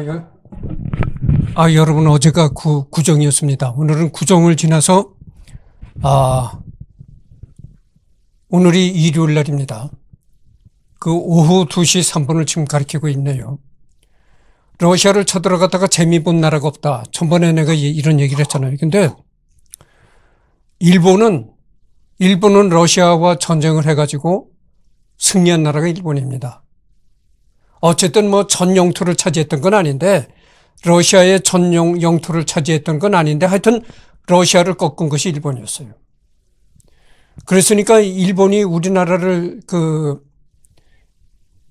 아, 여, 아, 여러분 어제가 구, 구정이었습니다. 오늘은 구정을 지나서 아, 오늘이 일요일 날입니다. 그 오후 2시 3분을 지금 가리키고 있네요. 러시아를 쳐들어갔다가 재미 본 나라가 없다. 전번에 내가 이런 얘기를 했잖아요. 근데 일본은 일본은 러시아와 전쟁을 해가지고 승리한 나라가 일본입니다. 어쨌든 뭐 전 영토를 차지했던 건 아닌데 러시아의 전 영토를 차지했던 건 아닌데 하여튼 러시아를 꺾은 것이 일본이었어요. 그랬으니까 일본이 우리나라를 그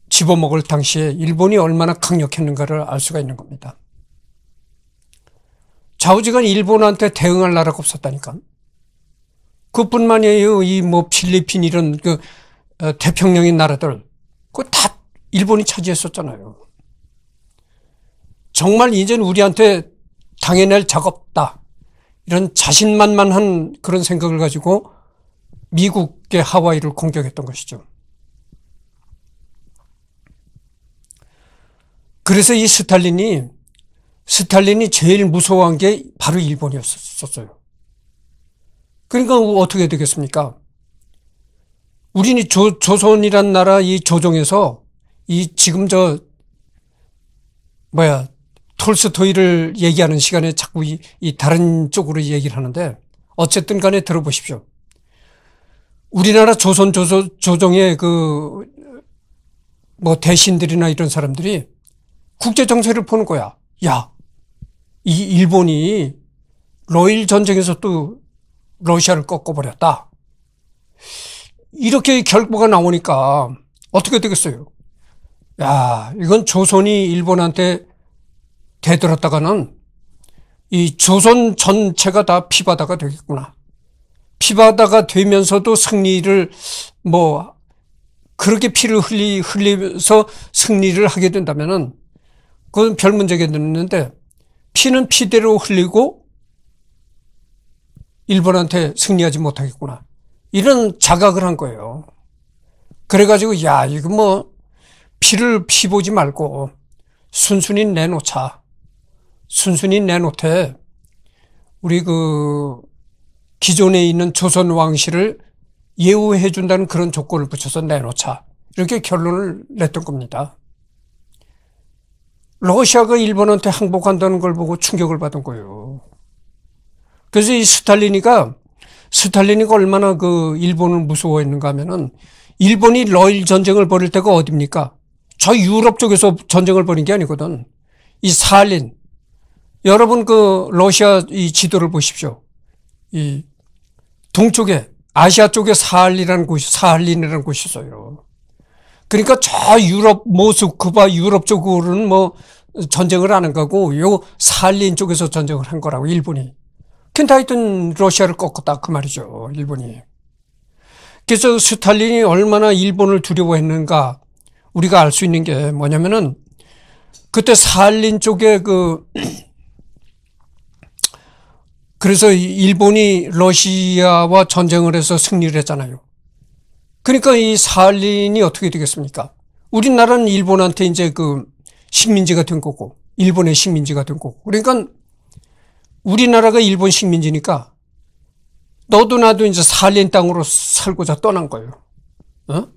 집어먹을 당시에 일본이 얼마나 강력했는가를 알 수가 있는 겁니다. 좌우지간 일본한테 대응할 나라가 없었다니까. 그뿐만이에요. 이 뭐 필리핀 이런 그 태평양인 어, 나라들. 그다 일본이 차지했었잖아요. 정말 이제는 우리한테 당해낼 작업다. 이런 자신만만한 그런 생각을 가지고 미국의 하와이를 공격했던 것이죠. 그래서 이 스탈린이 스탈린이 제일 무서워한 게 바로 일본이었었어요. 그러니까 어떻게 되겠습니까? 우리는 조, 조선이란 나라 이 조정에서 이 지금 저 뭐야 톨스토이를 얘기하는 시간에 자꾸 이, 이 다른 쪽으로 얘기를 하는데 어쨌든 간에 들어보십시오. 우리나라 조선 조조, 조정의 그 뭐 대신들이나 이런 사람들이 국제 정세를 보는 거야. 야, 이 일본이 로일 전쟁에서 또 러시아를 꺾어버렸다. 이렇게 결과가 나오니까 어떻게 되겠어요? 야, 이건 조선이 일본한테 대들었다가는 이 조선 전체가 다 피바다가 되겠구나. 피바다가 되면서도 승리를 뭐 그렇게 피를 흘리 흘리면서 승리를 하게 된다면은 그건 별 문제겠는데 피는 피대로 흘리고 일본한테 승리하지 못하겠구나. 이런 자각을 한 거예요. 그래가지고 야 이거 뭐 피를 피보지 말고 순순히 내놓자. 순순히 내놓되 우리 그 기존에 있는 조선 왕실을 예우해 준다는 그런 조건을 붙여서 내놓자. 이렇게 결론을 냈던 겁니다. 러시아가 일본한테 항복한다는 걸 보고 충격을 받은 거예요. 그래서 이 스탈린이가 스탈린이가 얼마나 그 일본을 무서워했는가 하면은 일본이 러일 전쟁을 벌일 때가 어딥니까? 저 유럽 쪽에서 전쟁을 벌인 게 아니거든. 이 살린. 여러분 그 러시아 이 지도를 보십시오. 이 동쪽에 아시아 쪽에 사할린이라는 곳이 사할린이라는 곳이 있어요. 그러니까 저 유럽 모스크바 유럽 쪽으로는 뭐 전쟁을 하는 거고 요 사할린 쪽에서 전쟁을 한 거라고 일본이. 켄타 이던 러시아를 꺾었다 그 말이죠. 일본이. 그래서 스탈린이 얼마나 일본을 두려워했는가 우리가 알 수 있는 게 뭐냐면은 그때 사할린 쪽에 그 그래서 일본이 러시아와 전쟁을 해서 승리를 했잖아요. 그러니까 이사할린이 어떻게 되겠습니까? 우리나라는 일본한테 이제 그 식민지가 된 거고 일본의 식민지가 된 거고 그러니까 우리나라가 일본 식민지니까 너도 나도 이제 사할린 땅으로 살고자 떠난 거예요. 어?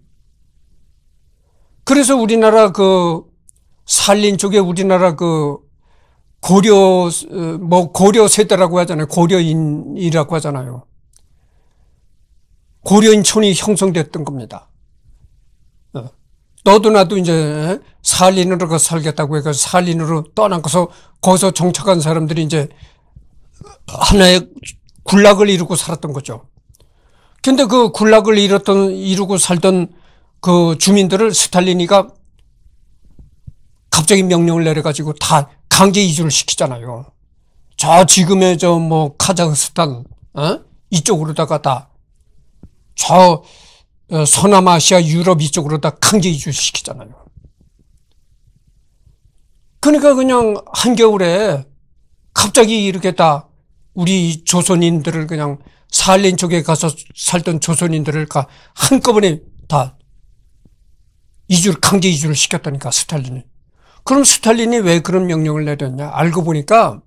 그래서 우리나라 그 산림 쪽에 우리나라 그 고려 뭐 고려 세대라고 하잖아요. 고려인이라고 하잖아요. 고려인촌이 형성됐던 겁니다. 어. 너도 나도 이제 산린으로 가 그 살겠다고 해서 산린으로 떠난거서 거기서 정착한 사람들이 이제 하나의 군락을 이루고 살았던 거죠. 근데 그 군락을 이뤘던, 이루고 살던 그 주민들을 스탈린이가 갑자기 명령을 내려가지고 다 강제 이주를 시키잖아요. 저 지금의 저 뭐 카자흐스탄 어? 이쪽으로다가 다저 어, 서남아시아 유럽 이쪽으로 다 강제 이주 를 시키잖아요. 그러니까 그냥 한겨울에 갑자기 이렇게 다 우리 조선인들을 그냥 살린 쪽에 가서 살던 조선인들을 한꺼번에 다 이주를 강제 이주를 시켰다니까 스탈린이. 그럼 스탈린이 왜 그런 명령을 내렸냐? 알고 보니까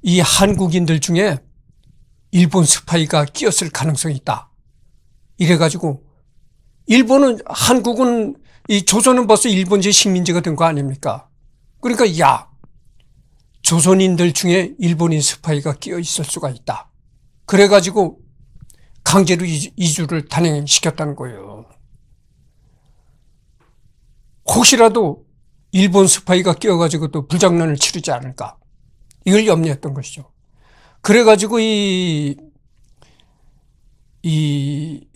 이 한국인들 중에 일본 스파이가 끼었을 가능성이 있다. 이래가지고 일본은 한국은 이 조선은 벌써 일본제 식민지가 된 거 아닙니까? 그러니까 야 조선인들 중에 일본인 스파이가 끼어 있을 수가 있다. 그래가지고 강제로 이주를 단행시켰다는 거예요. 혹시라도 일본 스파이가 끼어가지고 또 불장난을 치르지 않을까 이걸 염려했던 것이죠. 그래가지고 이, 이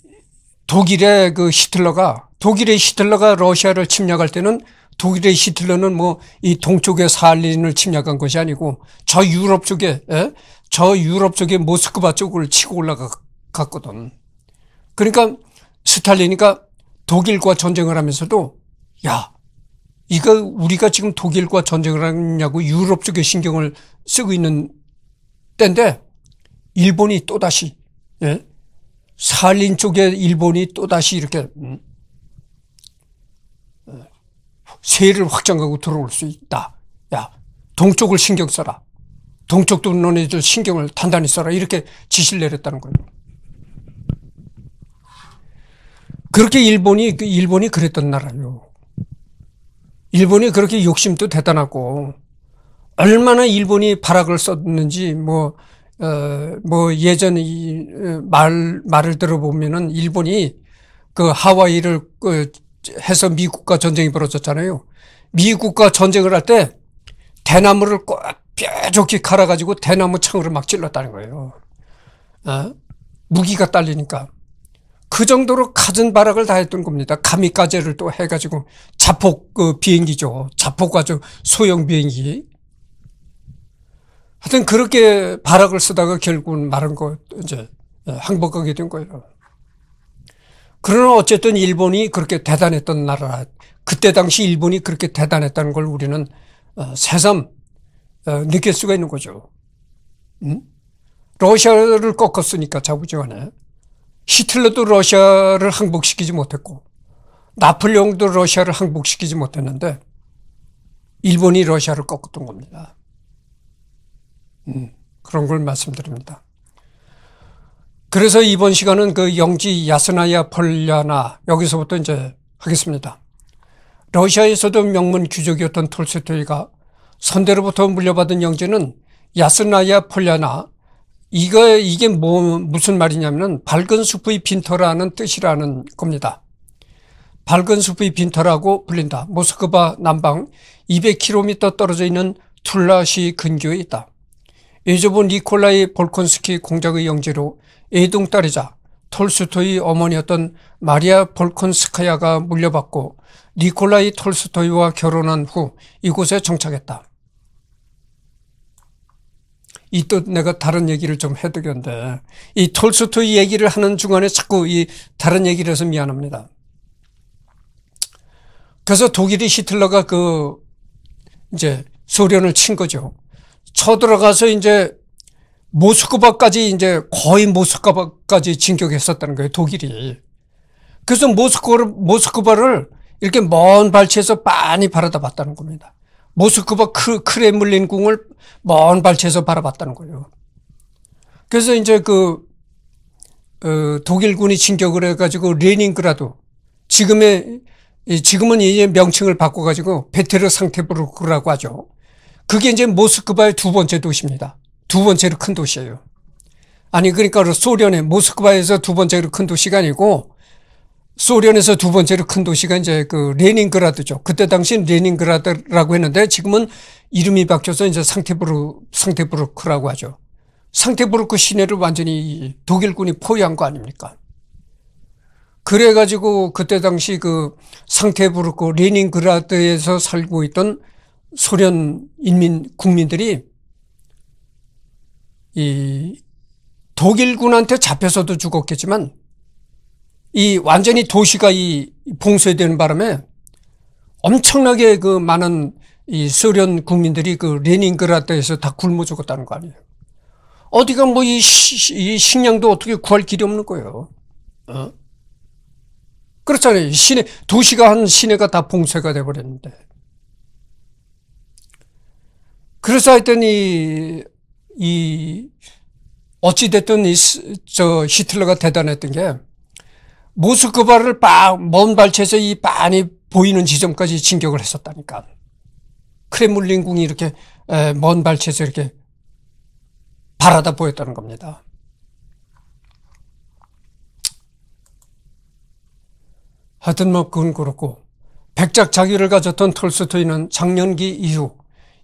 독일의 그 히틀러가 독일의 히틀러가 러시아를 침략할 때는 독일의 히틀러는 뭐 이 동쪽의 사할린을 침략한 것이 아니고 저 유럽 쪽에 에? 저 유럽 쪽에 모스크바 쪽을 치고 올라갔거든. 그러니까 스탈린이가 독일과 전쟁을 하면서도 야, 이거 우리가 지금 독일과 전쟁을 하냐고 유럽 쪽에 신경을 쓰고 있는 때인데 일본이 또다시 예? 살린 쪽에 일본이 또다시 이렇게 음, 어, 세를 확장하고 들어올 수 있다. 야, 동쪽을 신경 써라. 동쪽도 너네들 신경을 단단히 써라. 이렇게 지시를 내렸다는 거예요. 그렇게 일본이, 그 일본이 그랬던 나라예요. 일본이 그렇게 욕심도 대단하고 얼마나 일본이 발악을 썼는지 뭐, 어, 뭐 예전 이 어, 말, 말을 들어보면은 일본이 그 하와이를 그 해서 미국과 전쟁이 벌어졌잖아요. 미국과 전쟁을 할 때 대나무를 꼭 뾰족히 갈아가지고 대나무 창으로 막 찔렀다는 거예요. 어? 무기가 딸리니까. 그 정도로 가진 발악을다 했던 겁니다. 가미까제를 또 해가지고 자폭 그 비행기죠. 자폭 가지 소형 비행기. 하여튼 그렇게 바락을 쓰다가 결국은 말은 거 이제 예, 항복하게 된 거예요. 그러나 어쨌든 일본이 그렇게 대단했던 나라, 그때 당시 일본이 그렇게 대단했다는 걸 우리는 어, 새삼 어, 느낄 수가 있는 거죠. 응? 음? 러시아를 꺾었으니까 자부지간에. 히틀러도 러시아를 항복시키지 못했고 나폴레옹도 러시아를 항복시키지 못했는데 일본이 러시아를 꺾었던 겁니다. 음, 그런 걸 말씀드립니다. 그래서 이번 시간은 그 영지 야스나야 폴리아나 여기서부터 이제 하겠습니다. 러시아에서도 명문 귀족이었던 톨스토이가 선대로부터 물려받은 영지는 야스나야 폴리아나 이거 이게 뭐 무슨 말이냐면 은 밝은 숲의 빈터라는 뜻이라는 겁니다. 밝은 숲의 빈터라고 불린다. 모스크바 남방 200km 떨어져 있는 툴라시 근교에 있다. 예조부 니콜라이 볼콘스키 공작의 영재로 애동딸이자 톨스토이 어머니였던 마리아 볼콘스카야가 물려받고 니콜라이 톨스토이와 결혼한 후 이곳에 정착했다. 이또 내가 다른 얘기를 좀 해두겠는데 이 톨스토이 얘기를 하는 중간에 자꾸 이 다른 얘기를 해서 미안합니다. 그래서 독일이 히틀러가 그 이제 소련을 친 거죠. 쳐들어가서 이제 모스크바까지 이제 거의 모스크바까지 진격했었다는 거예요. 독일이. 그래서 모스크바를, 모스크바를 이렇게 먼 발치에서 빤히 바라다 봤다는 겁니다. 모스크바 크, 크렘린 궁을 먼 발치에서 바라봤다는 거예요. 그래서 이제 그 어, 독일군이 진격을 해가지고 레닌그라도 지금의 지금은 이제 명칭을 바꿔가지고 베테르 상테부르크라고 하죠. 그게 이제 모스크바의 두 번째 도시입니다. 두 번째로 큰 도시예요. 아니 그러니까 소련의 모스크바에서 두 번째로 큰 도시가 아니고 소련에서 두 번째로 큰 도시가 이제 그 레닌그라드죠. 그때 당시 레닌그라드라고 했는데 지금은 이름이 바뀌어서 이제 상테부르 상테부르크라고 하죠. 상테부르크 시내를 완전히 독일군이 포위한 거 아닙니까? 그래가지고 그때 당시 그 상테부르크 레닌그라드에서 살고 있던 소련 인민 국민들이 이 독일군한테 잡혀서도 죽었겠지만 이 완전히 도시가 이 봉쇄되는 바람에 엄청나게 그 많은 이 소련 국민들이 그 레닌그라드에서 다 굶어 죽었다는 거 아니에요. 어디가 뭐 이 식량도 어떻게 구할 길이 없는 거예요. 어? 그렇잖아요. 시내, 도시가 한 시내가 다 봉쇄가 돼버렸는데 그래서 하여튼 이, 이, 어찌됐든 이, 저 히틀러가 대단했던 게 모스크바를 빡먼 발치에서 이 빤히 보이는 지점까지 진격을 했었다니까. 크렘물린궁이 이렇게 먼 발치에서 이렇게 바라다 보였다는 겁니다. 하여튼 뭐 그건 그렇고 백작 자기를 가졌던 톨스토이는 작년기 이후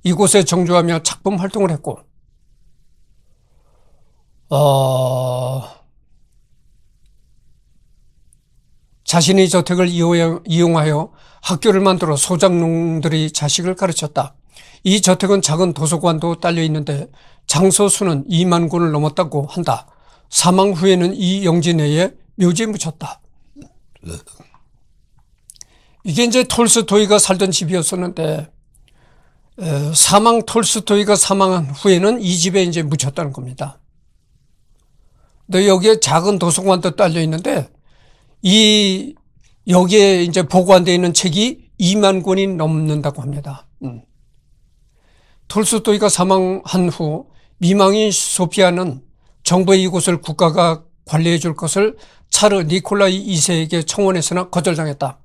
이곳에 정주하며 작품 활동을 했고 어... 자신의 저택을 이용하여 학교를 만들어 소작농들이 자식을 가르쳤다. 이 저택은 작은 도서관도 딸려 있는데 장소 수는 2만 권을 넘었다고 한다. 사망 후에는 이 영지 내에 묘지에 묻혔다. 이게 이제 톨스토이가 살던 집이었었는데 사망 톨스토이가 사망한 후에는 이 집에 이제 묻혔다는 겁니다. 근데 여기에 작은 도서관도 딸려 있는데 이 여기에 이제 보관되어 있는 책이 2만 권이 넘는다고 합니다. 음. 톨스토이가 사망한 후 미망인 소피아는 정부의 이곳을 국가가 관리해 줄 것을 차르 니콜라이 2세에게 청원했으나 거절당했다.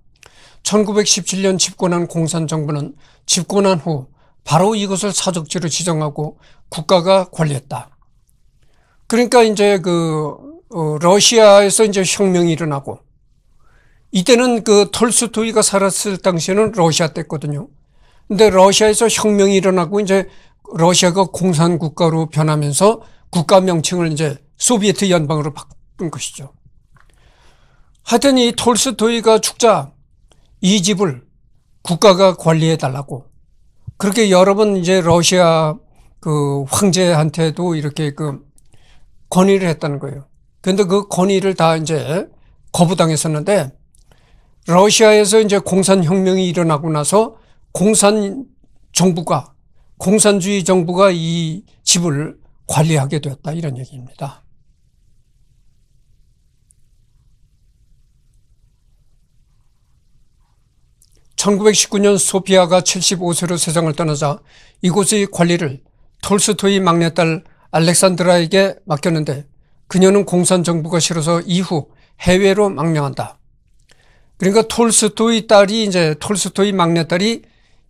1917년 집권한 공산정부는 집권한 후 바로 이것을 사적지로 지정하고 국가가 관리했다. 그러니까 이제 그 어, 러시아에서 이제 혁명이 일어나고 이때는 그 톨스토이가 살았을 당시에는 러시아 때거든요. 근데 러시아에서 혁명이 일어나고 이제 러시아가 공산 국가로 변하면서 국가 명칭을 이제 소비에트 연방으로 바꾼 것이죠. 하여튼 이 톨스토이가 죽자 이 집을 국가가 관리해 달라고 그렇게 여러 번 이제 러시아 그 황제한테도 이렇게 그권위를 했다는 거예요. 그런데 그권위를다 이제 거부당했었는데 러시아에서 이제 공산혁명이 일어나고 나서 공산 정부가 공산주의 정부가 이 집을 관리하게 되었다 이런 얘기입니다. (1919년) 소피아가 (75세로) 세상을 떠나자 이곳의 관리를 톨스토이 막내딸 알렉산드라에게 맡겼는데 그녀는 공산정부가 싫어서 이후 해외로 망명한다. 그러니까 톨스토이 딸이 이제 톨스토이 막내딸이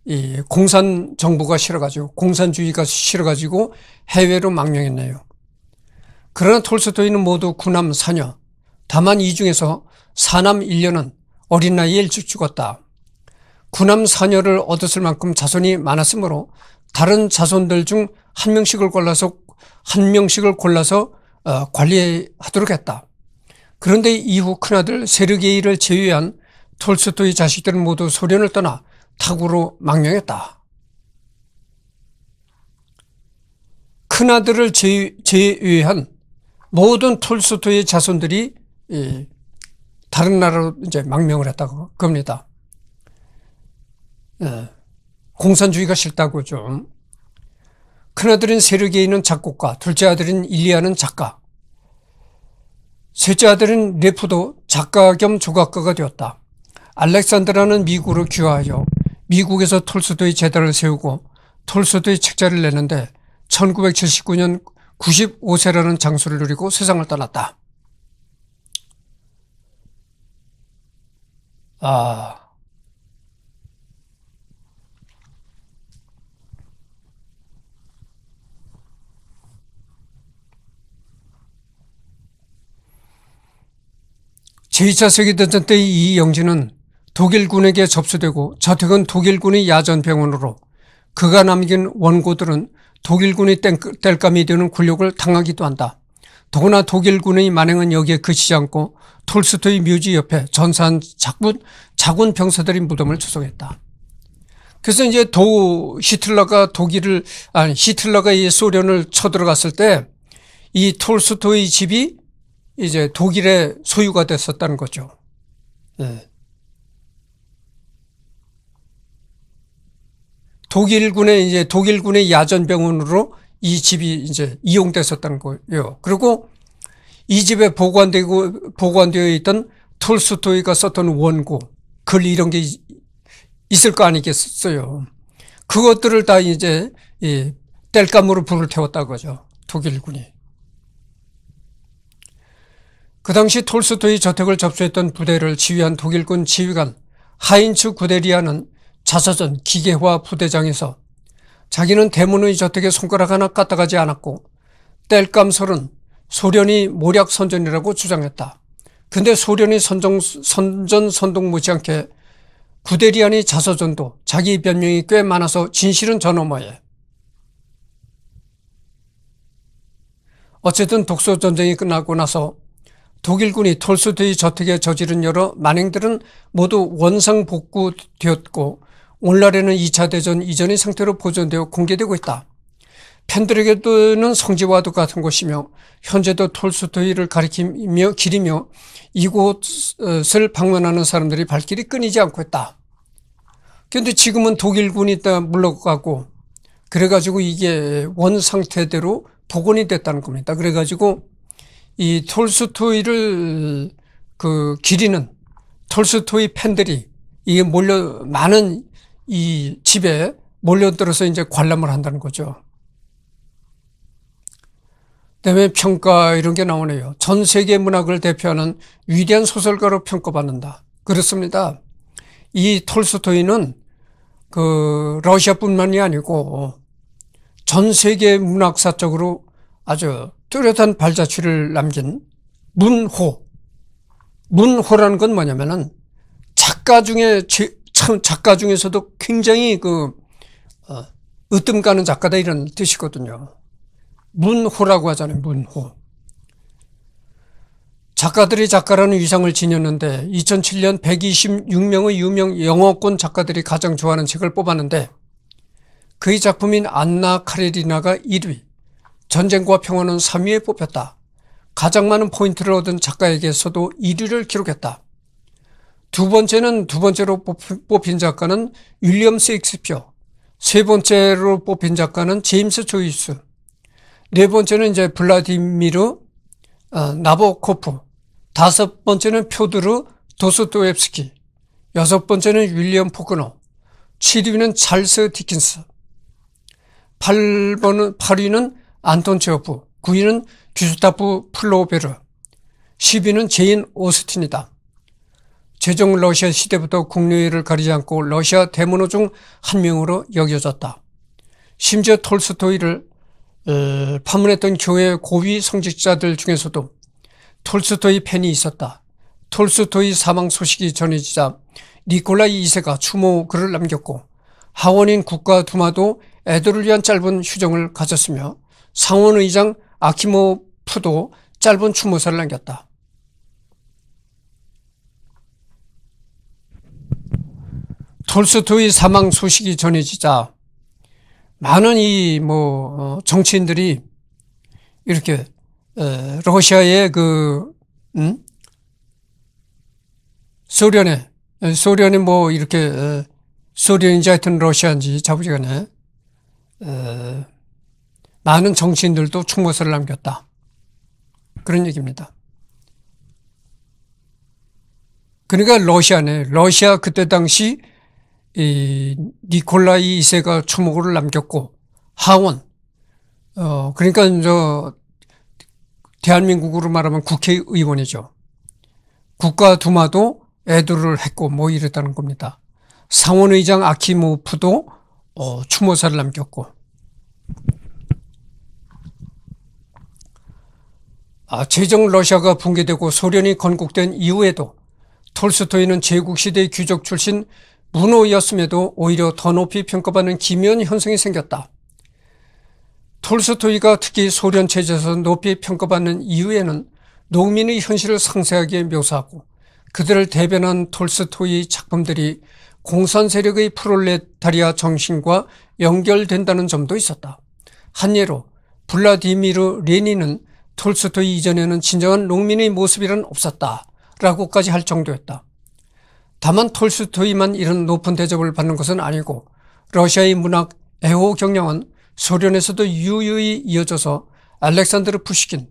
이 공산 정부가 싫어가지고 공산주의가 싫어가지고 해외로 망명했네요. 그러나 톨스토이는 모두 군남 사녀. 다만 이 중에서 사남 1년은 어린 나이에 일찍 죽었다. 군남 사녀를 얻었을 만큼 자손이 많았으므로 다른 자손들 중 한 명씩을 골라서 한 명씩을 골라서 어, 관리하도록 했다. 그런데 이후 큰아들 세르게이를 제외한 톨스토이 자식들은 모두 소련을 떠나 타국로 망명했다. 큰아들을 제외한 모든 톨스토이의 자손들이 다른 나라로 이제 망명을 했다고 겁니다. 예, 공산주의가 싫다고 좀. 큰아들인 세르게이는 작곡가, 둘째 아들인 일리아는 작가, 셋째 아들인 레프도 작가 겸 조각가가 되었다. 알렉산드라는 미국으로 귀화하여 미국에서 톨스토이 재단을 세우고 톨스토이 책자를 내는데 1979년 95세라는 장소를 누리고 세상을 떠났다. 아, 제2차 세계대전 때 이 영지는 독일군에게 접수되고 저택은 독일군의 야전병원으로 그가 남긴 원고들은 독일군의 땔감이 되는 굴욕을 당하기도 한다. 더구나 독일군의 만행은 여기에 그치지 않고 톨스토이 뮤지 옆에 전사한 자군, 자군 병사들이 무덤을 조성했다. 그래서 이제 도, 히틀러가 독일을, 아니, 히틀러가 이 소련을 쳐들어갔을 때 이 톨스토이 집이 이제 독일의 소유가 됐었다는 거죠. 네. 독일군의 이제 독일군의 야전병원으로 이 집이 이제 이용됐었다는 거예요. 그리고 이 집에 보관되고 보관되어 있던 톨스토이가 썼던 원고, 글 이런 게 있을 거 아니겠어요. 그것들을 다 이제 이 땔감으로 불을 태웠다 거죠. 독일군이. 그 당시 톨스토이 저택을 접수했던 부대를 지휘한 독일군 지휘관 하인츠 구데리아는 자서전 기계화 부대장에서 자기는 대문의 저택에 손가락 하나 까딱하지 않았고 땔감설은 소련이 모략 선전이라고 주장했다. 근데 소련이 선정, 선전 선동 못지않게 구데리안이 자서전도 자기 변명이 꽤 많아서 진실은 저너머에. 어쨌든 독소전쟁이 끝나고 나서 독일군이 톨스토이 저택에 저지른 여러 만행들은 모두 원상복구되었고 오늘날에는 2차 대전 이전의 상태로 보존되어 공개되고 있다. 팬들에게는 성지와도 같은 곳이며 현재도 톨스토이를 가리키며 기리며 이곳을 방문하는 사람들이 발길이 끊이지 않고 있다. 그런데 지금은 독일군이 다 물러가고 그래가지고 이게 원 상태대로 복원이 됐다는 겁니다. 그래가지고 이 톨스토이를 그 기리는 톨스토이 팬들이 이게 몰려 많은 이 집에 몰려들어서 이제 관람을 한다는 거죠. 그다음에 평가 이런 게 나오네요. 전 세계 문학을 대표하는 위대한 소설가로 평가받는다. 그렇습니다. 이 톨스토이는 그 러시아뿐만이 아니고 전 세계 문학사적으로 아주 뚜렷한 발자취를 남긴 문호. 문호라는 건 뭐냐면은 작가 중에 참 작가 중에서도 굉장히 그 어, 으뜸 가는 작가다 이런 뜻이거든요. 문호라고 하잖아요. 문호. 작가들이 작가라는 위상을 지녔는데 2007년 126명의 유명 영어권 작가들이 가장 좋아하는 책을 뽑았는데 그의 작품인 안나 카레리나가 1위, 전쟁과 평화는 3위에 뽑혔다. 가장 많은 포인트를 얻은 작가에게서도 1위를 기록했다. 두 번째는 두 번째로 뽑힌 작가는 윌리엄 세익스피어. 세 번째로 뽑힌 작가는 제임스 조이스. 네 번째는 이제 블라디미르 어, 나보코프. 다섯 번째는 표드르 도스토옙스키. 여섯 번째는 윌리엄 포그너 7위는 찰스 디킨스. 8번은 8위는 안톤 체오프, 9위는 규스타프 플로베르, 10위는 제인 오스틴이다. 최종 러시아 시대부터 국내를 료 가리지 않고 러시아 대문호 중 한 명으로 여겨졌다. 심지어 톨스토이를 어, 파문했던 교회 고위 성직자들 중에서도 톨스토이 팬이 있었다. 톨스토이 사망 소식이 전해지자 니콜라이 2세가 추모 글을 남겼고 하원인 국가 두마도 애들을 위한 짧은 휴정을 가졌으며 상원 의장 아키모프도 짧은 추모사를 남겼다. 톨스토이 사망 소식이 전해지자 많은 이뭐 어, 정치인들이 이렇게 어, 러시아의 그 음? 소련에 소련이 뭐 이렇게 어, 소련인지 하여튼 러시아인지 자부지간에 많은 정치인들도 충고서를 남겼다. 그런 얘기입니다. 그러니까 러시아네. 러시아 그때 당시 이 니콜라이 2세가 초목을 남겼고 하원 어 그러니까 저 대한민국으로 말하면 국회의원이죠. 국가 두마도 애도를 했고 뭐 이랬다는 겁니다. 상원의장 아키모프도 어, 추모사를 남겼고 제정 아, 러시아가 붕괴되고 소련이 건국된 이후에도 톨스토이는 제국시대의 귀족 출신 문호였음에도 오히려 더 높이 평가받는 기묘한 현상이 생겼다. 톨스토이가 특히 소련 체제에서 높이 평가받는 이유에는 농민의 현실을 상세하게 묘사하고 그들을 대변한 톨스토이 작품들이 공산 세력의 프롤레타리아 정신과 연결된다는 점도 있었다. 한 예로 블라디미르 레니는 톨스토이 이전에는 진정한 농민의 모습이란 없었다라고까지 할 정도였다. 다만 톨스토이만 이런 높은 대접을 받는 것은 아니고 러시아의 문학 애호 경영은 소련에서도 유유히 이어져서 알렉산드르 푸시킨,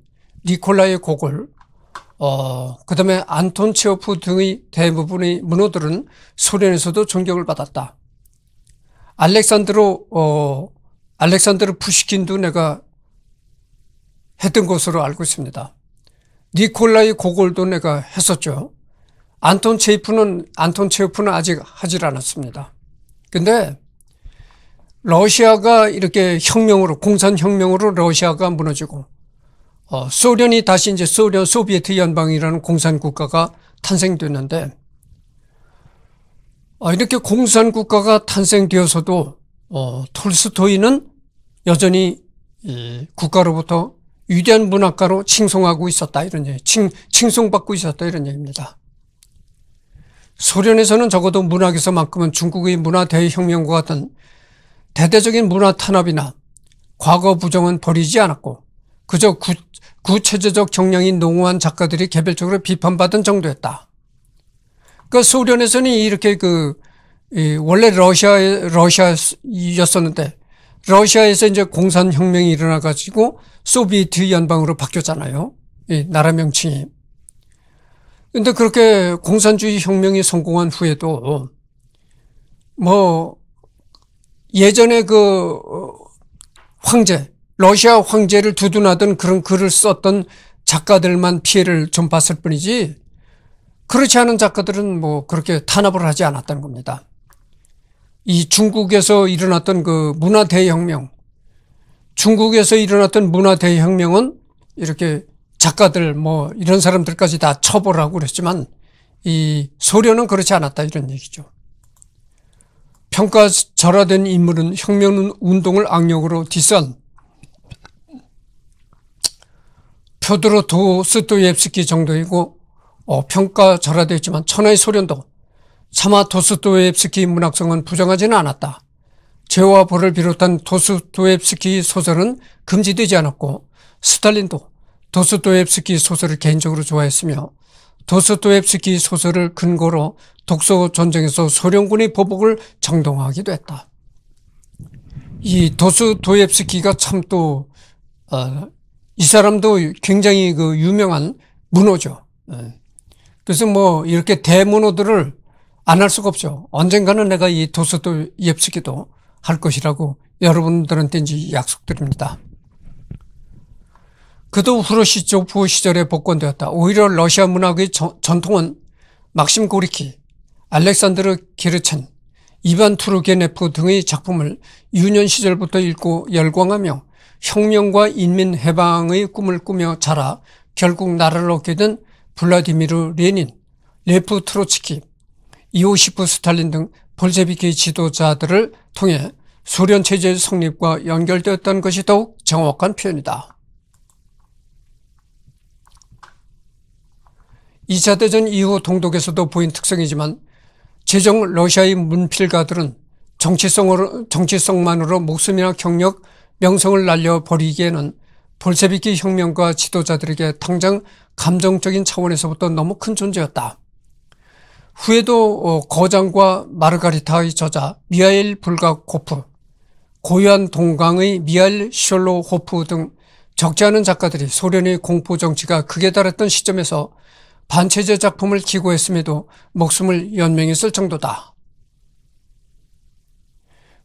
니콜라이 고골, 어, 그 다음에 안톤 체오프 등의 대부분의 문호들은 소련에서도 존경을 받았다. 알렉산드로, 어, 알렉산드르 푸시킨도 내가 했던 것으로 알고 있습니다. 니콜라이 고골도 내가 했었죠. 안톤 체이프는 안톤 체이프는 아직 하질 않았습니다. 근데 러시아가 이렇게 혁명으로 공산 혁명으로 러시아가 무너지고 어, 소련이 다시 이제 소련 소비에트 연방이라는 공산 국가가 탄생됐는데 어, 이렇게 공산 국가가 탄생되어서도 어, 톨스토이는 여전히 국가로부터 위대한 문학가로 칭송하고 있었다 이런 얘기, 칭, 칭송받고 있었다 이런 얘기입니다. 소련에서는 적어도 문학에서만큼은 중국의 문화 대혁명과 같은 대대적인 문화 탄압이나 과거 부정은 버리지 않았고 그저 구, 구체적 경량이 농후한 작가들이 개별적으로 비판받은 정도였다. 그 소련에서는 이렇게 그 원래 러시아 러시아였었는데 러시아에서 이제 공산 혁명이 일어나 가지고 소비에트 연방으로 바뀌었잖아요. 이 나라 명칭이. 근데 그렇게 공산주의 혁명이 성공한 후에도 뭐 예전에 그 황제 러시아 황제를 두둔하던 그런 글을 썼던 작가들만 피해를 좀 봤을 뿐이지 그렇지 않은 작가들은 뭐 그렇게 탄압을 하지 않았다는 겁니다. 이 중국에서 일어났던 그 문화 대혁명, 중국에서 일어났던 문화 대혁명은 이렇게 작가들 뭐 이런 사람들까지 다 처벌하고 그랬지만 이 소련은 그렇지 않았다 이런 얘기죠. 평가절하된 인물은 혁명 운동을 악력으로 뒷싼 표드로 도스토옙스키 정도이고 어, 평가절하되었지만 천하의 소련도 사마 도스토옙스키 문학성은 부정하지는 않았다. 죄와 벌을 비롯한 도스토옙스키 소설은 금지되지 않았고 스탈린도 도스토옙스키 소설을 개인적으로 좋아했으며 도스토옙스키 소설을 근거로 독소 전쟁에서 소련군의 보복을 정동화하기도 했다. 이 도스토옙스키가 참 또이 어, 사람도 굉장히 그 유명한 문호죠. 예. 그래서 뭐 이렇게 대문호들을 안할 수가 없죠. 언젠가는 내가 이 도서도 엽습기도할 것이라고 여러분들한테 이제 약속드립니다. 그도 후르시조 부 시절에 복권되었다. 오히려 러시아 문학의 전통은 막심 고리키, 알렉산드르 기르첸 이반 투르게네프 등의 작품을 유년 시절부터 읽고 열광하며 혁명과 인민해방의 꿈을 꾸며 자라 결국 나라를 얻게 된 블라디미르 레닌, 레프 트로츠키, 이오시프 스탈린 등 볼셰비키 지도자들을 통해 소련 체제의 성립과 연결되었던 것이 더욱 정확한 표현이다. 2차 대전 이후 동독에서도 보인 특성이지만 최종 러시아의 문필가들은 정치성으로, 정치성만으로 목숨이나 경력, 명성을 날려버리기에는 볼셰비키 혁명과 지도자들에게 당장 감정적인 차원에서부터 너무 큰 존재였다. 후에도 어, 거장과 마르가리타의 저자 미하일 불가코프, 고요한 동강의 미하일 셜로호프 등 적지 않은 작가들이 소련의 공포 정치가 극에 달했던 시점에서 반체제 작품을 기고했음에도 목숨을 연명했을 정도다.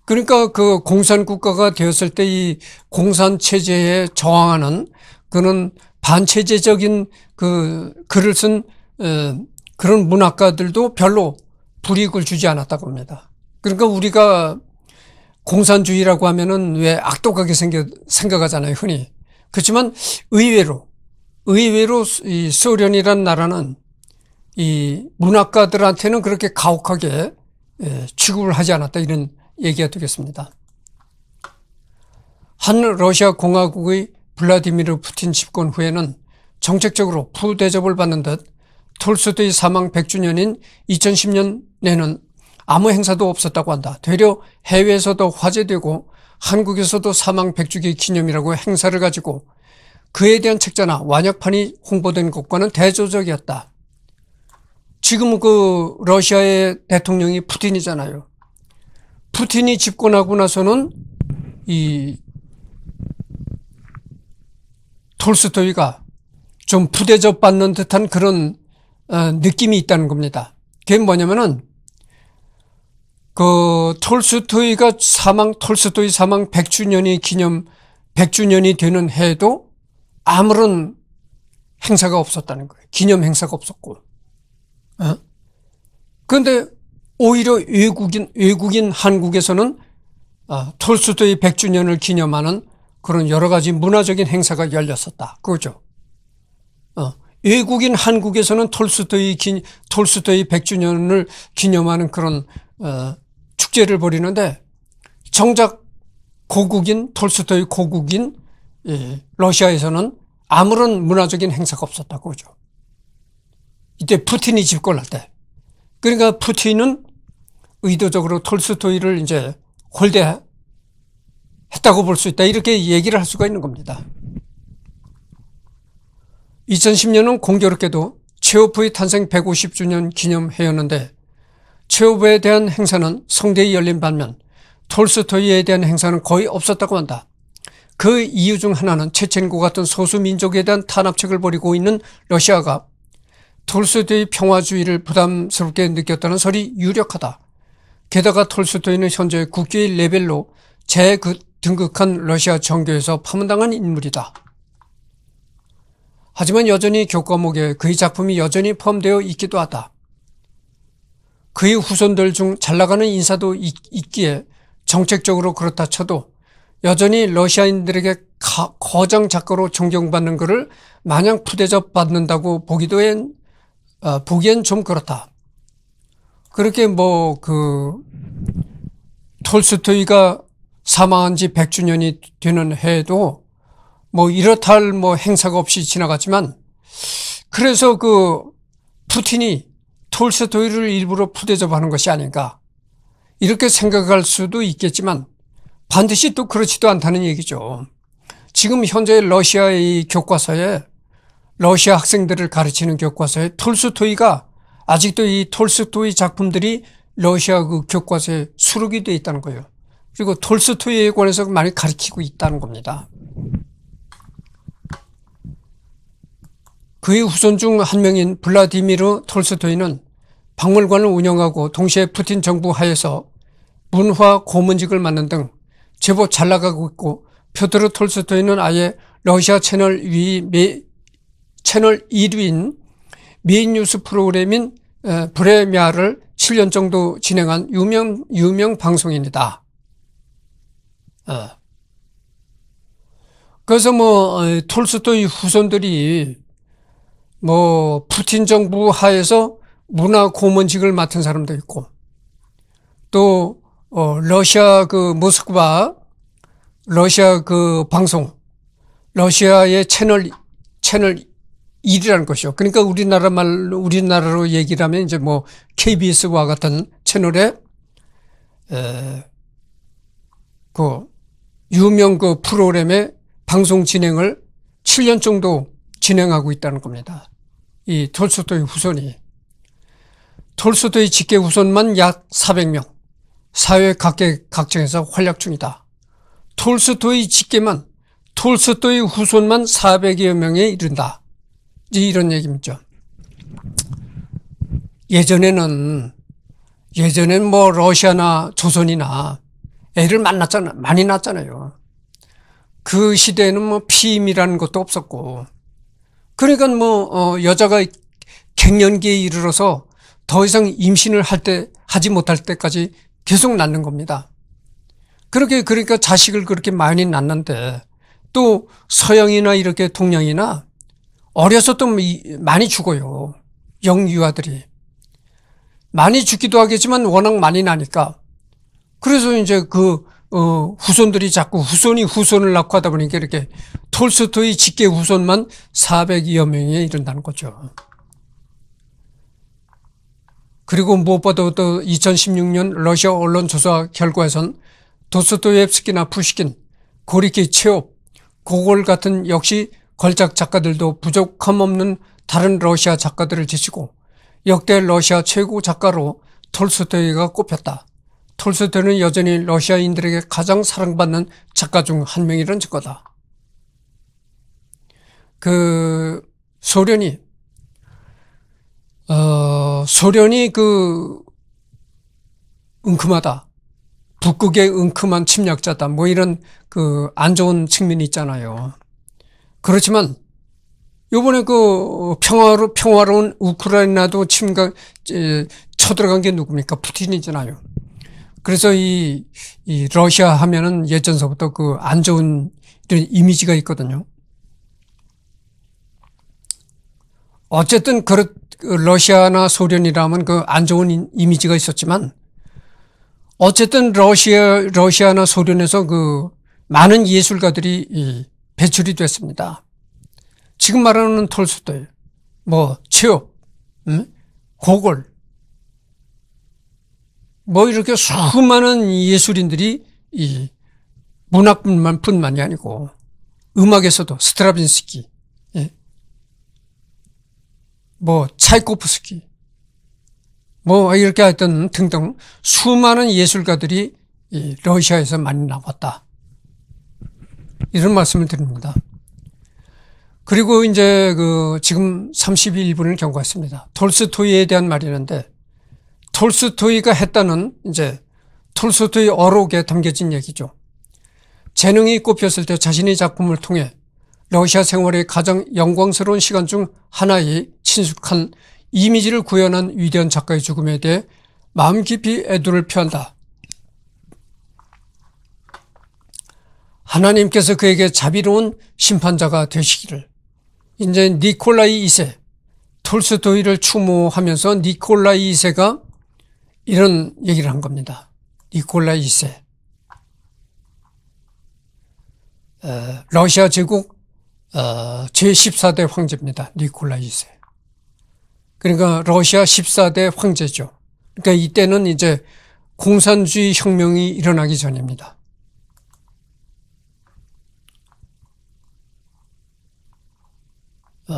그러니까 그 공산 국가가 되었을 때 이 공산 체제에 저항하는 그는 반체제적인 그 글을 쓴 어, 그런 문학가들도 별로 불이익을 주지 않았다고 합니다. 그러니까 우리가 공산주의라고 하면은 왜 악독하게 생겨, 생각하잖아요, 흔히. 그렇지만 의외로, 의외로 이 소련이란 나라는 이 문학가들한테는 그렇게 가혹하게 예, 취급을 하지 않았다 이런 얘기가 되겠습니다. 한 러시아 공화국의 블라디미르 푸틴 집권 후에는 정책적으로 부대접을 받는 듯 톨스토이 사망 100주년인 2010년에는 아무 행사도 없었다고 한다. 되려 해외에서도 화제되고 한국에서도 사망 100주기 기념이라고 행사를 가지고 그에 대한 책자나 완약판이 홍보된 것과는 대조적이었다. 지금 그 러시아의 대통령이 푸틴이잖아요. 푸틴이 집권하고 나서는 이 톨스토이가 좀 부대접받는 듯한 그런 어, 느낌이 있다는 겁니다. 그게 뭐냐면은 그 톨스토이가 사망 톨스토이 사망 100주년이 기념 100주년이 되는 해에도 아무런 행사가 없었다는 거예요. 기념 행사가 없었고. 어? 그데 오히려 외국인 외국인 한국에서는 아, 톨스토이 100주년을 기념하는 그런 여러 가지 문화적인 행사가 열렸었다. 그죠 어. 외국인 한국에서는 톨스토이 기, 톨스토이 100주년을 기념하는 그런 어, 축제를 벌이는데 정작 고국인 톨스토이 고국인 예, 러시아에서는 아무런 문화적인 행사가 없었다고 그죠. 이때 푸틴이 집권할 때. 그러니까 푸틴은 의도적으로 톨스토이를 이제 홀대했다고 볼 수 있다. 이렇게 얘기를 할 수가 있는 겁니다. 2010년은 공교롭게도 최오프의 탄생 150주년 기념해였는데 최오프에 대한 행사는 성대히 열린 반면 톨스토이에 대한 행사는 거의 없었다고 한다. 그 이유 중 하나는 체첸고 같은 소수민족에 대한 탄압책을 벌이고 있는 러시아가 톨스토이 평화주의를 부담스럽게 느꼈다는 설이 유력하다. 게다가 톨스토이는 현재 국제의 레벨로 재등극한 러시아 정교에서 파문당한 인물이다. 하지만 여전히 교과목에 그의 작품이 여전히 포함되어 있기도 하다. 그의 후손들 중 잘나가는 인사도 있, 기에 정책적으로 그렇다 쳐도 여전히 러시아인들에게 가, 거장 작가로 존경받는 그를 마냥 푸대접 받는다고 보기도 엔, 아, 보기엔 좀 그렇다. 그렇게 뭐 그 톨스토이가 사망한 지 100주년이 되는 해에도 뭐 이렇다 할 뭐 행사가 없이 지나갔지만 그래서 그 푸틴이 톨스토이를 일부러 푸대접하는 것이 아닌가 이렇게 생각할 수도 있겠지만 반드시 또 그렇지도 않다는 얘기죠. 지금 현재 러시아의 교과서에 러시아 학생들을 가르치는 교과서에 톨스토이가 아직도 이 톨스토이 작품들이 러시아 그 교과서에 수록이 되어 있다는 거예요. 그리고 톨스토이에 관해서 많이 가르치고 있다는 겁니다. 그의 후손 중 한 명인 블라디미르 톨스토이는 박물관을 운영하고 동시에 푸틴 정부 하에서 문화 고문직을 맡는 등 제법 잘 나가고 있고 표드르 톨스토이는 아예 러시아 채널 위 미, 채널 1위인 메인 뉴스 프로그램인 브레미아를 7년 정도 진행한 유명 유명 방송입니다 어. 그래서 뭐 어, 톨스토이 후손들이 뭐 푸틴 정부 하에서 문화 고문직을 맡은 사람도 있고 또 어, 러시아 그 모스크바 러시아 그 방송 러시아의 채널 채널 1이라는 것이요. 그러니까 우리나라 말 우리나라로 얘기를 하면 이제 뭐 KBS와 같은 채널에 에, 그 유명 그 프로그램의 방송 진행을 7년 정도 진행하고 있다는 겁니다. 이 톨스토이 후손이 톨스토이 직계 후손만 약 400명 사회 각계 각층에서 활약 중이다. 톨스토이 직계만 톨스토이 후손만 400여 명에 이른다. 이런 얘기입니다. 예전에는 예전엔 뭐 러시아나 조선이나 애를 만났잖아 많이 낳았잖아요. 그 시대에는 뭐 피임이라는 것도 없었고 그러니까 뭐, 어, 여자가 갱년기에 이르러서 더 이상 임신을 할 때, 하지 못할 때까지 계속 낳는 겁니다. 그렇게, 그러니까 자식을 그렇게 많이 낳는데 또 서양이나 이렇게 동양이나 어려서 또 많이 죽어요. 영유아들이. 많이 죽기도 하겠지만 워낙 많이 나니까. 그래서 이제 그 어, 후손들이 자꾸 후손이 후손을 낳고 하다 보니까 이렇게 톨스토이 직계 후손만 400여 명에 이른다는 거죠. 그리고 무엇보다 또 2016년 러시아 언론 조사 결과에선 도스토옙스키나 푸시킨, 고리키 체옵, 고골 같은 역시 걸작 작가들도 부족함 없는 다른 러시아 작가들을 제치고 역대 러시아 최고 작가로 톨스토이가 꼽혔다. 톨스토이는 여전히 러시아인들에게 가장 사랑받는 작가 중 한명이란는 증거다. 그 소련이 어, 소련이 그 은큼하다. 북극의 은큼한 침략자다. 뭐 이런 그 안 좋은 측면이 있잖아요. 그렇지만 요번에 그 평화로 평화로운 우크라이나도 침강 쳐들어간 게 누굽니까? 푸틴이잖아요. 그래서 이, 이 러시아 하면은 예전서부터 그 안 좋은 이런 이미지가 있거든요. 어쨌든 그렇, 그 러시아나 소련이라면 그 안 좋은 이미지가 있었지만 어쨌든 러시아, 러시아나 소련에서 그 많은 예술가들이 배출이 됐습니다. 지금 말하는 톨스토이, 뭐, 체업, 음? 고골, 뭐 이렇게 수많은 예술인들이 이 문학뿐만 뿐만이 아니고 음악에서도 스트라빈스키, 예. 뭐 차이코프스키, 뭐 이렇게 하여튼 등등 수많은 예술가들이 이 러시아에서 많이 나왔다. 이런 말씀을 드립니다. 그리고 이제 그 지금 31분을 경과했습니다. 톨스토이에 대한 말이는데 있 톨스토이가 했다는 이제 톨스토이 어록에 담겨진 얘기죠. 재능이 꼽혔을 때 자신의 작품을 통해 러시아 생활의 가장 영광스러운 시간 중 하나의 친숙한 이미지를 구현한 위대한 작가의 죽음에 대해 마음 깊이 애도를 표한다. 하나님께서 그에게 자비로운 심판자가 되시기를. 이제 니콜라이 2세, 톨스토이를 추모하면서 니콜라이 2세가 이런 얘기를 한 겁니다. 니콜라이 2세. 어, 러시아 제국 어, 제14대 황제입니다. 니콜라이 2세. 그러니까 러시아 14대 황제죠. 그러니까 이때는 이제 공산주의 혁명이 일어나기 전입니다. 어,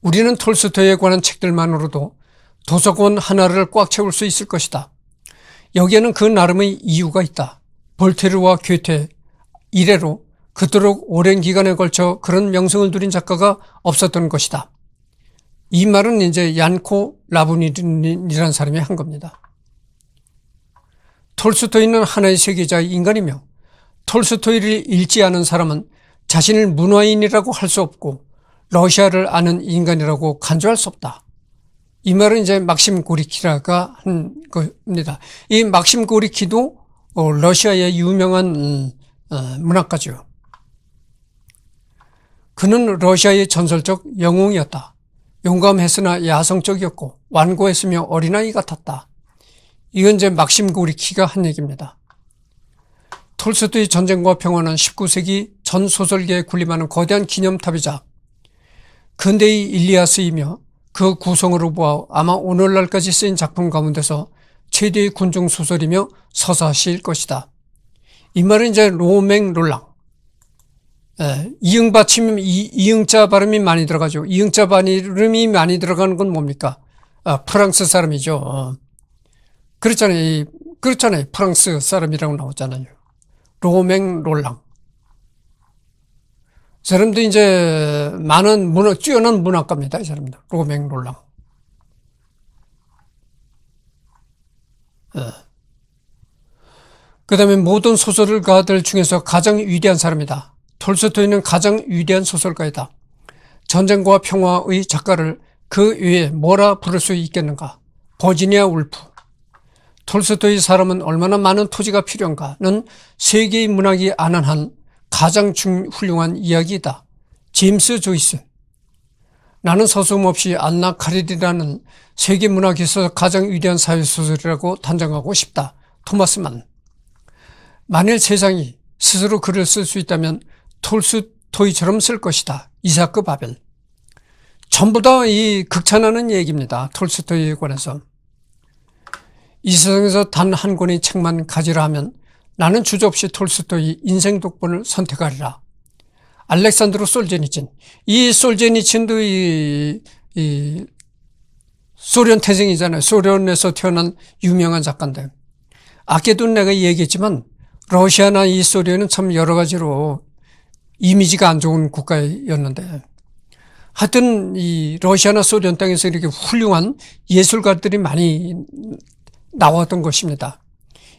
우리는 톨스토이에 관한 책들만으로도 도서관 하나를 꽉 채울 수 있을 것이다. 여기에는 그 나름의 이유가 있다. 볼테르와 괴테 이래로 그토록 오랜 기간에 걸쳐 그런 명성을 누린 작가가 없었던 것이다. 이 말은 이제 얀코 라브니린이라는 사람이 한 겁니다. 톨스토이는 하나의 세계자의 인간이며 톨스토이를 읽지 않은 사람은 자신을 문화인이라고 할 수 없고 러시아를 아는 인간이라고 간주할 수 없다. 이 말은 이제 막심 고리키라가 한 겁니다. 이 막심 고리키도 어, 러시아의 유명한 어, 문학가죠. 그는 러시아의 전설적 영웅이었다. 용감했으나 야성적이었고 완고했으며 어린아이 같았다. 이건 이제 막심 고리키가 한 얘기입니다. 톨스토이 전쟁과 평화는 19세기 전 소설계에 군림하는 거대한 기념탑이자 근대의 일리아스이며 그 구성으로 보아 아마 오늘날까지 쓰인 작품 가운데서 최대의 군중 소설이며 서사시일 것이다. 이 말은 이제 로맹 롤랑. 예, 이응 받침이 이응자 발음이 많이 들어가죠. 이응자 발음이 많이 들어가는 건 뭡니까? 아, 프랑스 사람이죠. 어. 그렇잖아요. 그렇잖아요. 프랑스 사람이라고 나오잖아요. 로맹 롤랑. 사람도 이제 많은 문학, 뛰어난 문학가입니다. 이 사람들. 로맹 롤랑. 예. 그 다음에 모든 소설가들 중에서 가장 위대한 사람이다. 톨스토이는 가장 위대한 소설가이다. 전쟁과 평화의 작가를 그 위에 뭐라 부를 수 있겠는가? 버지니아 울프. 톨스토이 사람은 얼마나 많은 토지가 필요한가는 세계의 문학이 안한 한 가장 훌륭한 이야기이다. 제임스 조이스. 나는 서슴없이 안나 카리디라는 세계 문학에서 가장 위대한 사회소설이라고 단정하고 싶다. 토마스 만. 만일 세상이 스스로 글을 쓸 수 있다면 톨스토이처럼 쓸 것이다. 이사크 바벨. 전부 다 이 극찬하는 얘기입니다. 톨스토이에 관해서. 이 세상에서 단 한 권의 책만 가지라 하면 나는 주저없이 톨스토이 인생 독본을 선택하리라. 알렉산드로 솔제니친. 이 솔제니친도 이, 이 소련 태생이잖아요. 소련에서 태어난 유명한 작가인데. 아까도 내가 얘기했지만 러시아나 이 소련은 참 여러 가지로 이미지가 안 좋은 국가였는데 하여튼 이 러시아나 소련 땅에서 이렇게 훌륭한 예술가들이 많이 나왔던 것입니다.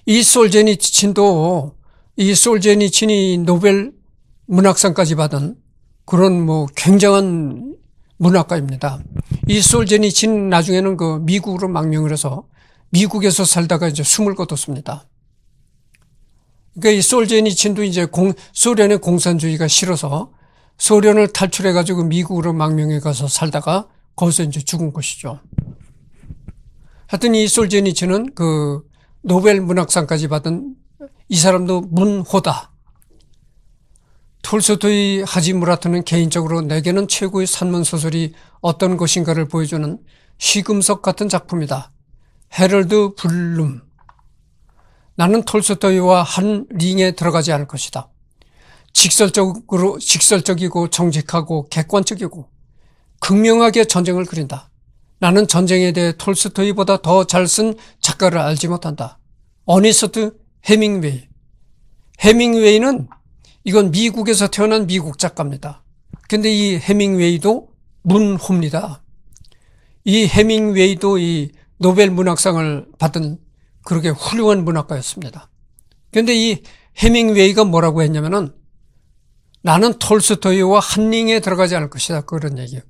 이 솔제니친도 이 솔제니친이 노벨 문학상까지 받은 그런 뭐 굉장한 문학가입니다. 이 솔제니친 나중에는 그 미국으로 망명을 해서 미국에서 살다가 이제 숨을 거뒀습니다. 그러니까 이 솔제니친도 이제 공, 소련의 공산주의가 싫어서 소련을 탈출해가지고 미국으로 망명해 가서 살다가 거기서 이제 죽은 것이죠. 하여튼 이 솔제니친은 그 노벨 문학상까지 받은 이 사람도 문호다. 톨스토이 하지 무라트는 개인적으로 내게는 최고의 산문 소설이 어떤 것인가를 보여주는 시금석 같은 작품이다. 헤럴드 블룸. 나는 톨스토이와 한 링에 들어가지 않을 것이다. 직설적으로 직설적이고 정직하고 객관적이고 극명하게 전쟁을 그린다. 나는 전쟁에 대해 톨스토이보다 더 잘 쓴 작가를 알지 못한다. 어니스트 헤밍웨이. 헤밍웨이는 이건 미국에서 태어난 미국 작가입니다. 근데 이 헤밍웨이도 문호입니다. 이 헤밍웨이도 이 노벨 문학상을 받은 그렇게 훌륭한 문학가였습니다. 그런데 이 헤밍웨이가 뭐라고 했냐면은 나는 톨스토이와 한링에 들어가지 않을 것이다. 그런 얘기예요.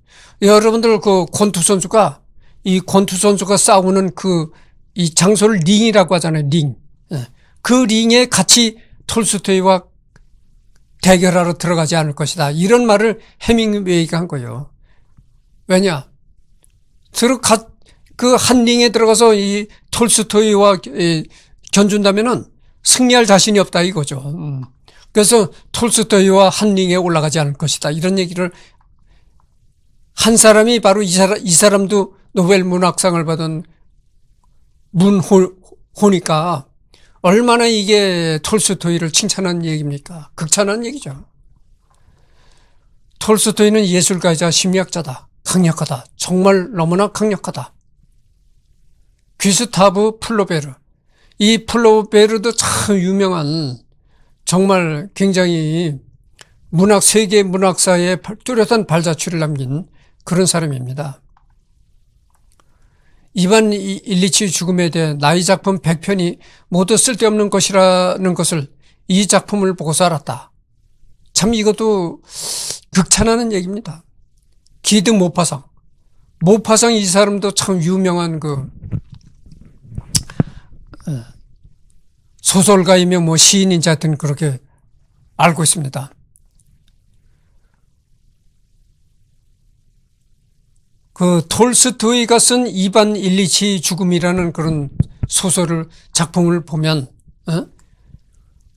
여러분들 그 권투 선수가 이 권투 선수가 싸우는 그 이 장소를 링이라고 하잖아요. 링. 예. 그 링에 같이 톨스토이와 대결하러 들어가지 않을 것이다. 이런 말을 해밍웨이가 한 거예요. 왜냐? 들어가 그한 링에 들어가서 이 톨스토이와 견준다면은 승리할 자신이 없다 이거죠. 음. 그래서 톨스토이와 한링에 올라가지 않을 것이다. 이런 얘기를 한 사람이 바로 이, 사람, 이 사람도 노벨 문학상을 받은 문호니까 얼마나 이게 톨스토이를 칭찬한 얘기입니까? 극찬한 얘기죠. 톨스토이는 예술가이자 심리학자다. 강력하다. 정말 너무나 강력하다. 귀스타브 플로베르. 이 플로베르도 참 유명한 정말 굉장히 문학 세계 문학사에 뚜렷한 발자취를 남긴 그런 사람입니다. 이반 일리치 죽음에 대해 나의 작품 100편이 모두 쓸데없는 것이라는 것을 이 작품을 보고서 알았다. 참 이것도 극찬하는 얘기입니다. 기드 모파상. 모파상 이 사람도 참 유명한 그 어, 소설가이며 뭐 시인인지 하여튼 그렇게 알고 있습니다. 그 톨스토이가 쓴 이반 일리치 죽음이라는 그런 소설을 작품을 보면 어?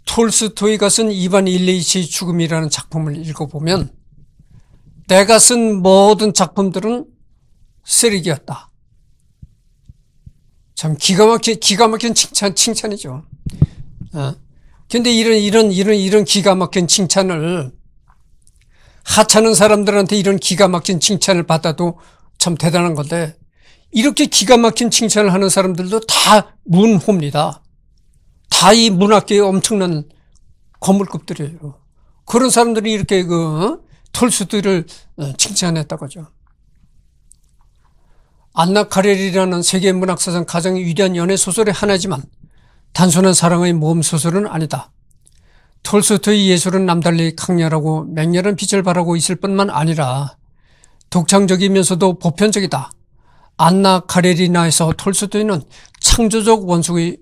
톨스토이가 쓴 이반 일리치 죽음이라는 작품을 읽어보면 내가 쓴 모든 작품들은 쓰레기였다. 참 기가 막히 기가 막힌 칭찬 칭찬이죠. 어. 근데 이런 이런 이런 이런 기가 막힌 칭찬을 하찮은 사람들한테 이런 기가 막힌 칭찬을 받아도 참 대단한 건데 이렇게 기가 막힌 칭찬을 하는 사람들도 다 문호입니다. 다 이 문학계의 엄청난 거물급들이에요. 그런 사람들이 이렇게 그 어? 털수들을 어, 칭찬했다고죠. 안나 카렐이라는 세계 문학사상 가장 위대한 연애 소설의 하나지만 단순한 사랑의 모험 소설은 아니다. 톨스토이 예술은 남달리 강렬하고 맹렬한 빛을 발하고 있을 뿐만 아니라 독창적이면서도 보편적이다. 안나 카레리나에서 톨스토이는 창조적 원숭의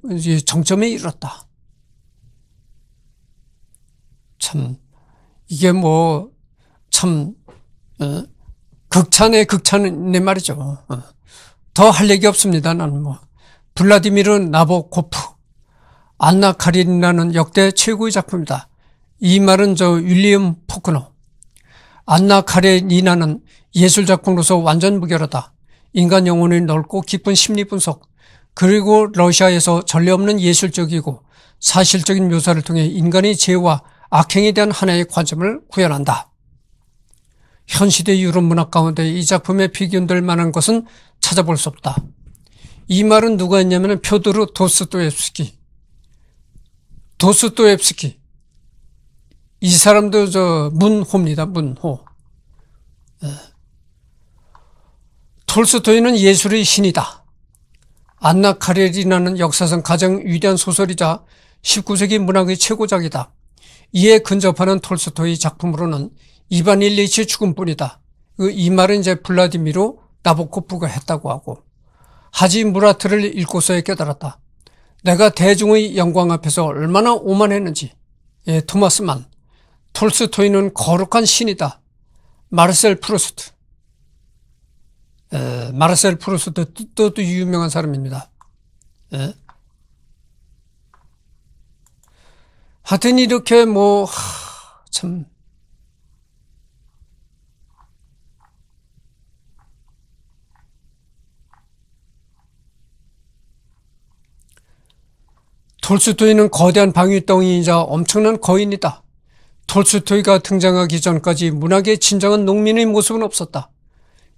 정점에 이르렀다. 참 이게 뭐참 어, 극찬의 극찬의 말이죠. 어. 더할 얘기 없습니다. 나는 뭐 블라디미르 나보코프 안나 카리니나는 역대 최고의 작품이다. 이 말은 저 윌리엄 포크노 안나 카레니나는 예술 작품으로서 완전 무결하다. 인간 영혼의 넓고 깊은 심리 분석 그리고 러시아에서 전례 없는 예술적이고 사실적인 묘사를 통해 인간의 죄와 악행에 대한 하나의 관점을 구현한다. 현시대 유럽 문학 가운데 이 작품에 비견될 만한 것은 찾아볼 수 없다. 이 말은 누가 했냐면 표도르 도스토옙스키. 도스토옙스키. 이 사람도 저 문호입니다. 문호. 예. 톨스토이는 예술의 신이다. 안나 카레리나는 역사상 가장 위대한 소설이자 19세기 문학의 최고작이다. 이에 근접하는 톨스토이 작품으로는 이반일리치의 죽음뿐이다. 그 이 말은 이제 블라디미로 나보코프가 했다고 하고 하지 무라트를 읽고서에 깨달았다. 내가 대중의 영광 앞에서 얼마나 오만했는지. 예, 토마스만. 톨스토이는 거룩한 신이다. 마르셀 프루스트. 에, 마르셀 프루스트 또, 또 유명한 사람입니다. 예. 하여튼 이렇게 뭐 참. 톨스토이는 거대한 방위덩이이자 엄청난 거인이다. 톨스토이가 등장하기 전까지 문학의 진정한 농민의 모습은 없었다.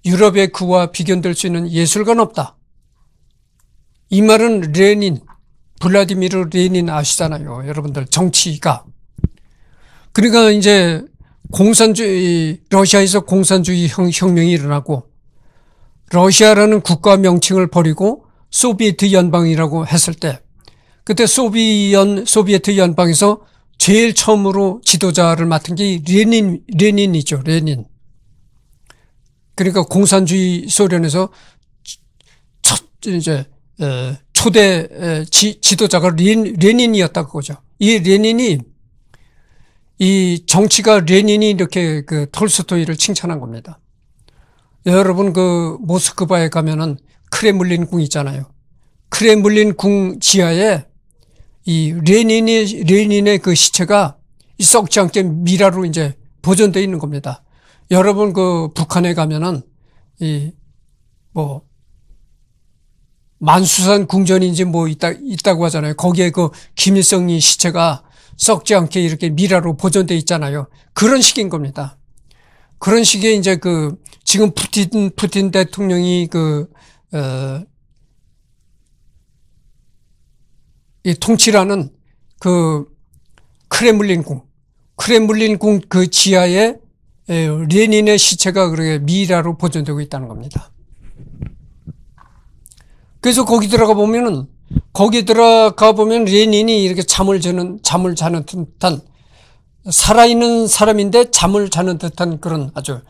유럽의 그와 비견될 수 있는 예술가는 없다. 이 말은 레닌, 블라디미르 레닌 아시잖아요. 여러분들 정치가. 그러니까 이제 공산주의, 러시아에서 공산주의 혁, 명이 일어나고 러시아라는 국가 명칭을 버리고 소비에트 연방이라고 했을 때 그때 소비연 소비에트 연방에서 제일 처음으로 지도자를 맡은 게 레닌 레닌이죠 레닌. 그러니까 공산주의 소련에서 첫 이제 어, 초대 어, 지, 지도자가 레닌, 레닌이었다 그거죠. 이 레닌이 이 정치가 레닌이 이렇게 그 톨스토이를 칭찬한 겁니다. 여러분 그 모스크바에 가면은 크레물린 궁 있잖아요. 크레물린 궁 지하에 이 레닌의, 레닌의 그 시체가 썩지 않게 미라로 이제 보존되어 있는 겁니다. 여러분 그 북한에 가면은 이 뭐 만수산 궁전인지 뭐 있다 있다고 하잖아요. 거기에 그 김일성이 시체가 썩지 않게 이렇게 미라로 보존되어 있잖아요. 그런 식인 겁니다. 그런 식의 이제 그 지금 푸틴 푸틴 대통령이 그 어, 이 통치라는 그 크렘린궁, 크렘린궁 그 지하에 레닌의 시체가 그렇게 미라로 보존되고 있다는 겁니다. 그래서 거기 들어가 보면은 거기 들어가 보면 레닌이 이렇게 잠을 자는 잠을 자는 듯한 살아있는 사람인데 잠을 자는 듯한 그런 아주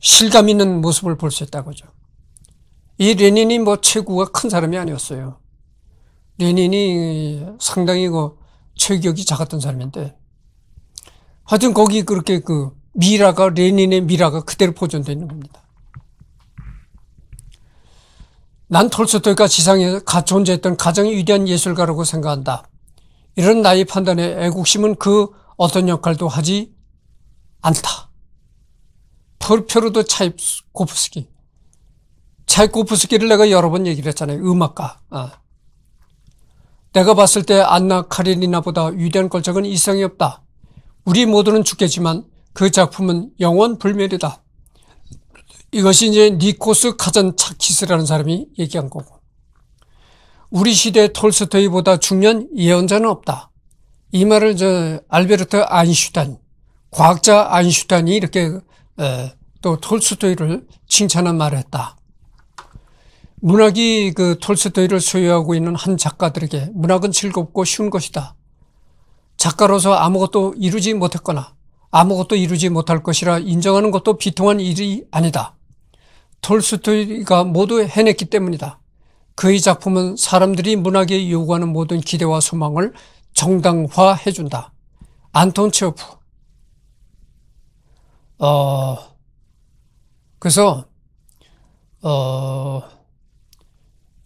실감 있는 모습을 볼 수 있다고죠. 이 레닌이 뭐 최고가 큰 사람이 아니었어요. 레닌이 상당히 그 체격이 작았던 사람인데 하여튼 거기 그렇게 그 미라가 레닌의 미라가 그대로 보존되어 있는 겁니다. 난 톨스토이가 지상에 존재했던 가장 위대한 예술가라고 생각한다. 이런 나의 판단에 애국심은 그 어떤 역할도 하지 않다. 포르르도 차입 고프스키. 차이코프스키를 내가 여러 번 얘기를 했잖아요. 음악가. 아. 내가 봤을 때 안나 카레니나보다 위대한 걸작은 이상이 없다. 우리 모두는 죽겠지만 그 작품은 영원 불멸이다. 이것이 이제 니코스 카잔 차키스라는 사람이 얘기한 거고. 우리 시대 톨스토이보다 중요한 예언자는 없다. 이 말을 저 알베르트 아인슈탄, 과학자 아인슈탄이 이렇게 또 톨스토이를 칭찬한 말을 했다. 문학이 그 톨스토이를 소유하고 있는 한 작가들에게 문학은 즐겁고 쉬운 것이다. 작가로서 아무것도 이루지 못했거나 아무것도 이루지 못할 것이라 인정하는 것도 비통한 일이 아니다. 톨스토이가 모두 해냈기 때문이다. 그의 작품은 사람들이 문학에 요구하는 모든 기대와 소망을 정당화해준다. 안톤 체오프. 어, 그래서, 어,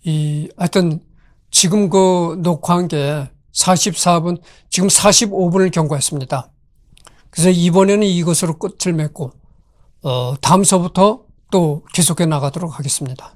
이, 하여튼 지금 그 녹화한 게 44분, 지금 45분을 경과했습니다. 그래서 이번에는 이것으로 끝을 맺고, 어, 다음서부터 또 계속해 나가도록 하겠습니다.